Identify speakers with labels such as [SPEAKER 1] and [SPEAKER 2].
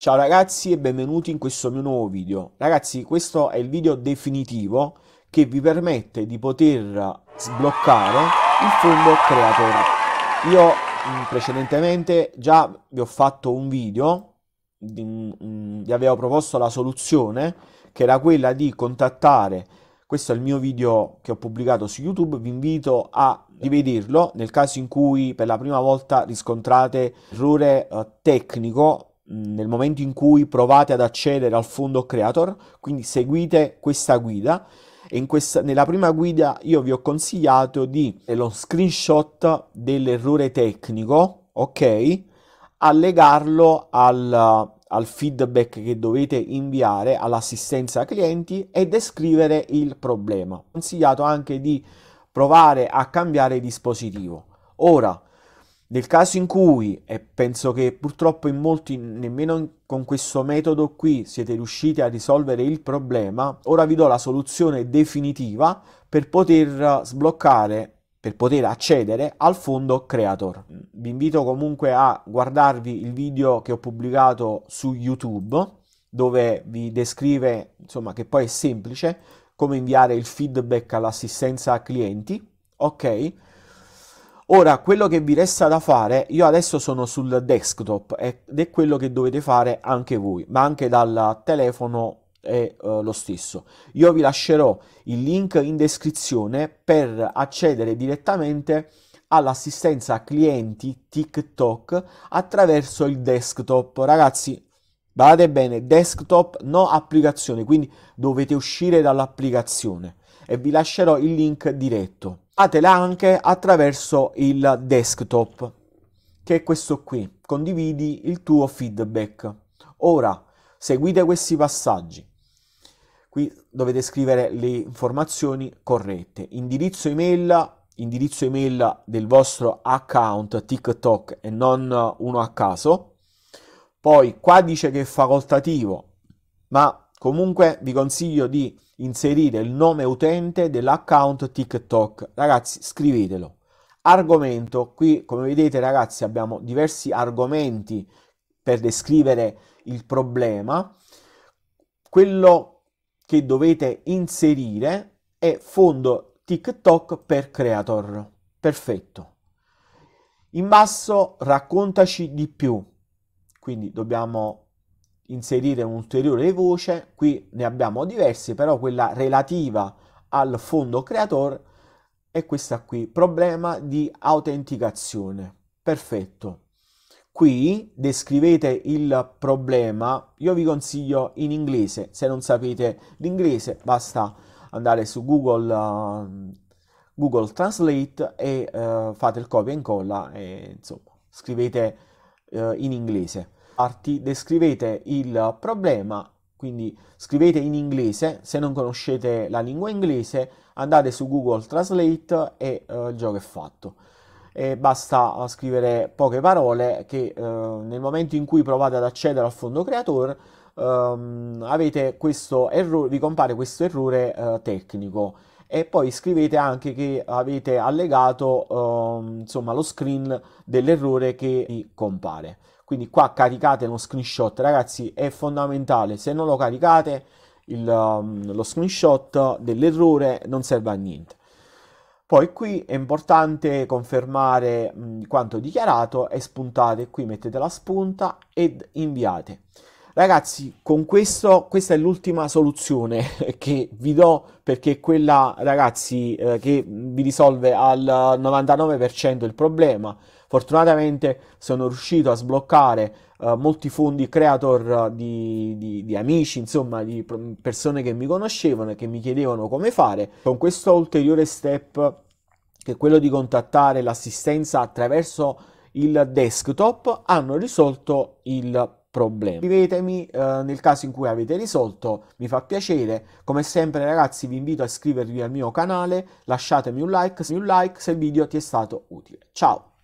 [SPEAKER 1] Ciao ragazzi e benvenuti in questo mio nuovo video. Ragazzi, questo è il video definitivo che vi permette di poter sbloccare il fondo creator. Io mm, precedentemente già vi ho fatto un video, mm, vi avevo proposto la soluzione che era quella di contattare questo è il mio video che ho pubblicato su YouTube, vi invito a rivederlo nel caso in cui per la prima volta riscontrate errore eh, tecnico nel momento in cui provate ad accedere al fondo creator, quindi seguite questa guida. E questa, nella prima guida io vi ho consigliato di lo screenshot dell'errore tecnico, ok? Allegarlo al, al feedback che dovete inviare all'assistenza clienti e descrivere il problema. consigliato anche di provare a cambiare dispositivo. Ora, nel caso in cui, e penso che purtroppo in molti nemmeno con questo metodo qui siete riusciti a risolvere il problema, ora vi do la soluzione definitiva per poter sbloccare, per poter accedere al fondo creator. Vi invito comunque a guardarvi il video che ho pubblicato su YouTube dove vi descrive, insomma, che poi è semplice come inviare il feedback all'assistenza clienti, ok? Ora, quello che vi resta da fare, io adesso sono sul desktop ed è quello che dovete fare anche voi, ma anche dal telefono è uh, lo stesso. Io vi lascerò il link in descrizione per accedere direttamente all'assistenza clienti TikTok attraverso il desktop. Ragazzi, guardate bene, desktop, no applicazione, quindi dovete uscire dall'applicazione e vi lascerò il link diretto fatela ah, anche attraverso il desktop, che è questo qui. Condividi il tuo feedback. Ora, seguite questi passaggi. Qui dovete scrivere le informazioni corrette. Indirizzo email, indirizzo email del vostro account TikTok e non uno a caso. Poi qua dice che è facoltativo, ma Comunque vi consiglio di inserire il nome utente dell'account TikTok. Ragazzi, scrivetelo. Argomento. Qui, come vedete, ragazzi, abbiamo diversi argomenti per descrivere il problema. Quello che dovete inserire è fondo TikTok per creator. Perfetto. In basso raccontaci di più. Quindi dobbiamo inserire un'ulteriore voce, qui ne abbiamo diverse, però quella relativa al fondo creator è questa qui, problema di autenticazione. Perfetto. Qui descrivete il problema, io vi consiglio in inglese, se non sapete l'inglese basta andare su Google, uh, Google Translate e uh, fate il copia e incolla e insomma scrivete uh, in inglese parti descrivete il problema, quindi scrivete in inglese, se non conoscete la lingua inglese andate su Google Translate e eh, il gioco è fatto. E basta eh, scrivere poche parole che eh, nel momento in cui provate ad accedere al fondo creator ehm, avete questo errore, vi compare questo errore eh, tecnico e poi scrivete anche che avete allegato eh, insomma, lo screen dell'errore che vi compare. Quindi qua caricate lo screenshot, ragazzi, è fondamentale. Se non lo caricate, il, um, lo screenshot dell'errore non serve a niente. Poi qui è importante confermare mh, quanto dichiarato e spuntate qui, mettete la spunta ed inviate. Ragazzi, con questo, questa è l'ultima soluzione che vi do perché quella, ragazzi, eh, che vi risolve al 99% il problema. Fortunatamente sono riuscito a sbloccare eh, molti fondi creator di, di, di amici, insomma, di persone che mi conoscevano e che mi chiedevano come fare. Con questo ulteriore step, che è quello di contattare l'assistenza attraverso il desktop, hanno risolto il problema problema. Scrivetemi eh, nel caso in cui avete risolto, mi fa piacere. Come sempre ragazzi vi invito a iscrivervi al mio canale, lasciatemi un like, un like se il video ti è stato utile. Ciao!